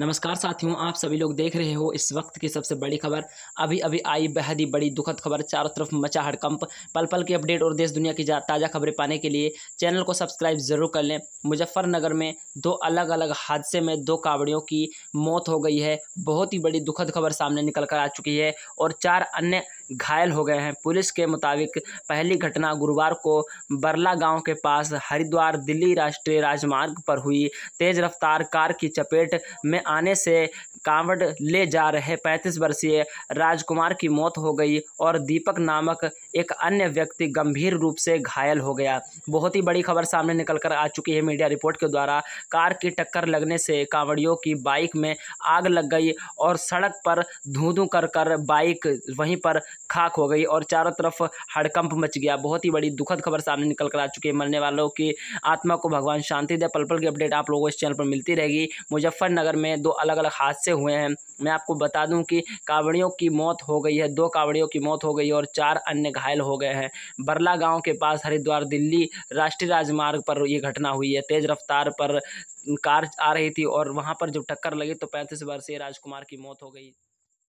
नमस्कार साथियों आप सभी लोग देख रहे हो इस वक्त की सबसे बड़ी खबर अभी अभी आई बेहद ही बड़ी दुखद खबर चारों तरफ मचा हड़कंप पल पल की अपडेट और देश दुनिया की ताज़ा खबरें पाने के लिए चैनल को सब्सक्राइब ज़रूर कर लें मुजफ्फरनगर में दो अलग अलग हादसे में दो कावड़ियों की मौत हो गई है बहुत ही बड़ी दुखद खबर सामने निकल कर आ चुकी है और चार अन्य घायल हो गए हैं पुलिस के मुताबिक पहली घटना गुरुवार को बरला गांव के पास हरिद्वार दिल्ली राष्ट्रीय राजमार्ग पर हुई तेज रफ्तार कार की चपेट में आने से कांवड़ ले जा रहे 35 वर्षीय राजकुमार की मौत हो गई और दीपक नामक एक अन्य व्यक्ति गंभीर रूप से घायल हो गया बहुत ही बड़ी खबर सामने निकल कर आ चुकी है मीडिया रिपोर्ट के द्वारा कार की टक्कर लगने से कांवड़ियों की बाइक में आग लग गई और सड़क पर धूं धूं कर कर बाइक वहीं पर खाक हो गई और चारों तरफ हड़कंप मच गया बहुत ही बड़ी दुखद खबर सामने निकल कर आ चुकी है मरने वालों की आत्मा को भगवान शांति दे पल पल की अपडेट आप लोगों को इस चैनल पर मिलती रहेगी मुजफ्फरनगर में दो अलग अलग हादसे हुए हैं मैं आपको बता दूं कि कावड़ियों की मौत हो गई है दो कावड़ियों की मौत हो गई और चार अन्य घायल हो गए हैं बरला गांव के पास हरिद्वार दिल्ली राष्ट्रीय राजमार्ग पर ये घटना हुई है तेज़ रफ्तार पर कार आ रही थी और वहाँ पर जब टक्कर लगी तो पैंतीस वर्षीय राजकुमार की मौत हो गई